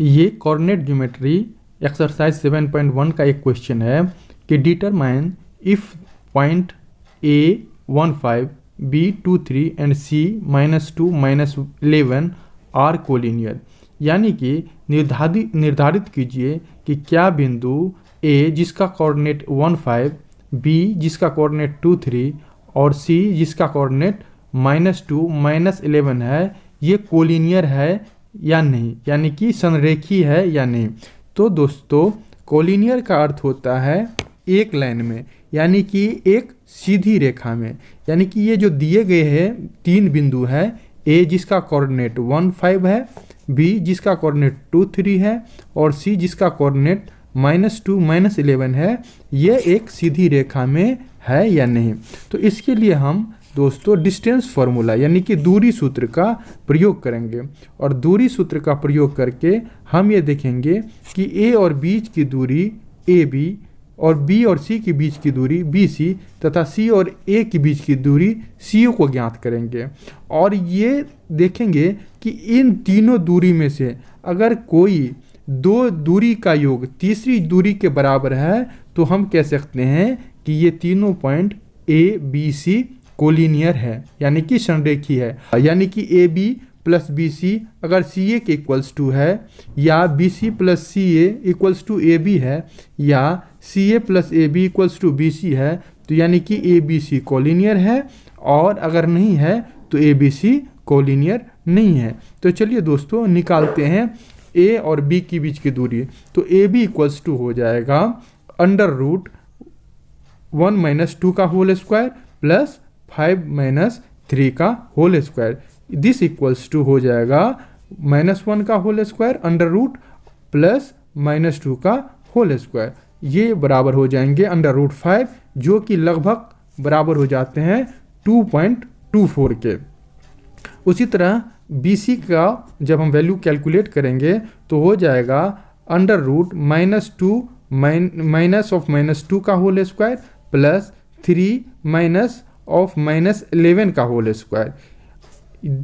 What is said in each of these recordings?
ये coordinate geometry exercise seven point one का एक क्वेश्चन है कि determine if point A one five B two three and C minus two minus eleven are collinear यानी कि निर्धारित निर्धारित कीजिए कि क्या बिंदु ए जिसका कोऑर्डिनेट वन फाइव बी जिसका कोऑर्डिनेट टू थ्री और सी जिसका coordinate minus two minus eleven है ये कोलिनियर है या नहीं यानी कि संरेखी है या नहीं तो दोस्तों कोलिनियर का अर्थ होता है एक लाइन में यानी कि एक सीधी रेखा में यानी कि ये जो दिए गए हैं तीन बिंदु है ए जिसका कोऑर्डिनेट वन फाइव है बी जिसका कोऑर्डिनेट टू थ्री है और सी जिसका coordinate minus two minus eleven है ये एक सीधी रेखा में है या नहीं तो इसके लिए हम दोस्तों डिस्टेंस फॉर्मूला यानी कि दूरी सूत्र का प्रयोग करेंगे और दूरी सूत्र का प्रयोग करके हम ये देखेंगे कि ए और बीच की दूरी ए बी और बी और सी के बीच की दूरी बी सी तथा सी और ए के बीच की दूरी सी को ज्ञात करेंगे और ये देखेंगे कि इन तीनों दूरी में से अगर कोई दो दूरी का योग तीसरी दूरी के बराबर है तो हम कह सकते हैं कि ये तीनों point A B C collinear है यानी कि संरेखी है यानी कि A B plus B C अगर सी ए के इक्वल्स टू है या B C plus C A equals to A B है या C A plus A B equals to B C है तो यानी कि ए बी सी कोलिनियर है और अगर नहीं है तो ए बी सी कोलिनियर नहीं है तो चलिए दोस्तों निकालते हैं ए और बी के बीच की दूरी तो ए बी इक्वल्स टू हो जाएगा under root one minus two का whole square plus five minus three का whole square this equals to हो जाएगा माइनस वन का whole square under root plus minus two का होल स्क्वायर ये बराबर हो जाएंगे अंडर रूट फाइव जो कि लगभग बराबर हो जाते हैं टू पॉइंट टू फोर के उसी तरह बी सी का जब हम वैल्यू कैलकुलेट करेंगे तो हो जाएगा under root minus two minus of minus two का whole square plus three minus of minus eleven का whole square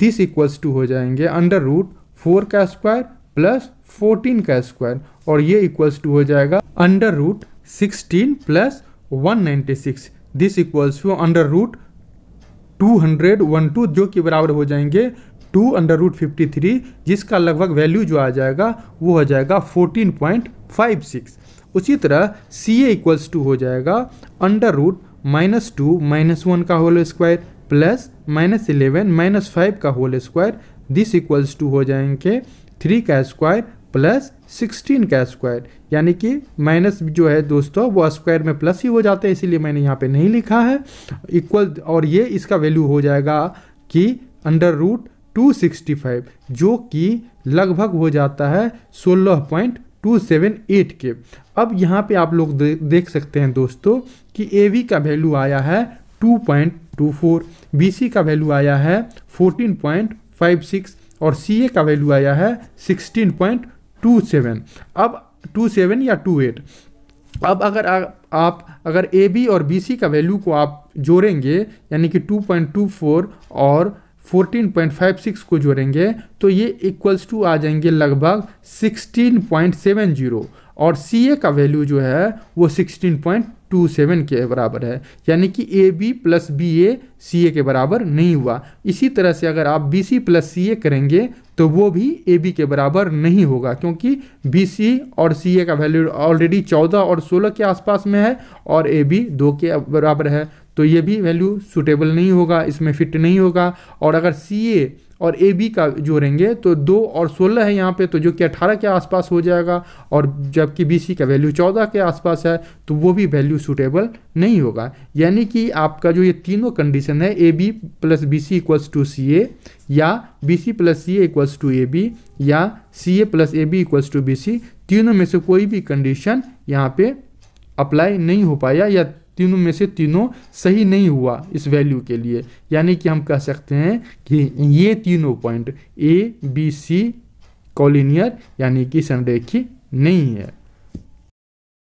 this equals to हो जाएंगे अंडर रूट फोर का स्क्वायर प्लस फोर्टीन का स्क्वायर और ये इक्वल्स टू हो जाएगा under root sixteen plus one ninety six this equals to under root two hundred one two जो कि बराबर हो जाएंगे two under root fifty three जिसका लगभग वैल्यू जो आ जाएगा वो हो जाएगा फोर्टीन पॉइंट फाइव सिक्स उसी तरह सी ए इक्वल्स टू हो जाएगा under root minus two minus one का whole square plus minus eleven minus five का whole square this equals to हो जाएंगे थ्री का स्क्वायर प्लस सिक्सटीन का स्क्वायर यानी कि माइनस जो है दोस्तों वो स्क्वायर में प्लस ही हो जाते हैं इसीलिए मैंने यहाँ पे नहीं लिखा है इक्वल और ये इसका वैल्यू हो जाएगा कि under root two sixty five जो कि लगभग हो जाता है सोलह पॉइंट टू सेवन एट के अब यहाँ पे आप लोग दे, देख सकते हैं दोस्तों कि ए का वैल्यू आया है two point two four B C का वैल्यू आया है फोर्टीन पॉइंट फाइव सिक्स और सी ए का वैल्यू आया है सिक्सटीन पॉइंट टू सेवन अब टू सेवन या टू एट अब अगर आ, आप अगर ए बी और बी सी का वैल्यू को आप जोड़ेंगे यानी कि टू पॉइंट टू फोर और 14.56 को जोड़ेंगे तो ये इक्वल्स टू आ जाएंगे लगभग 16.70 और सी ए का वैल्यू जो है वो 16.27 के बराबर है यानी कि A B plus B A C A के बराबर नहीं हुआ इसी तरह से अगर आप बी सी प्लस सी ए करेंगे तो वो भी ए बी के बराबर नहीं होगा क्योंकि बी सी और सी ए का वैल्यू ऑलरेडी 14 और 16 के आसपास में है और ए बी दो के बराबर है तो ये भी वैल्यू सूटेबल नहीं होगा इसमें फिट नहीं होगा और अगर सी ए और ए बी का जोड़ेंगे तो दो और सोलह है यहाँ पे तो जो कि अठारह के आसपास हो जाएगा और जबकि बी सी का वैल्यू चौदह के आसपास है तो वो भी वैल्यू सूटेबल नहीं होगा यानी कि आपका जो ये तीनों कंडीशन है A B plus B C equals to C A या B C plus C A equals to A B या C A plus A B equals to B C तीनों में से कोई भी कंडीशन यहाँ पे अप्लाई नहीं हो पाया या तीनों में से तीनों सही नहीं हुआ इस वैल्यू के लिए यानी कि हम कह सकते हैं कि ये तीनों point A B C collinear यानी कि संरेखी नहीं है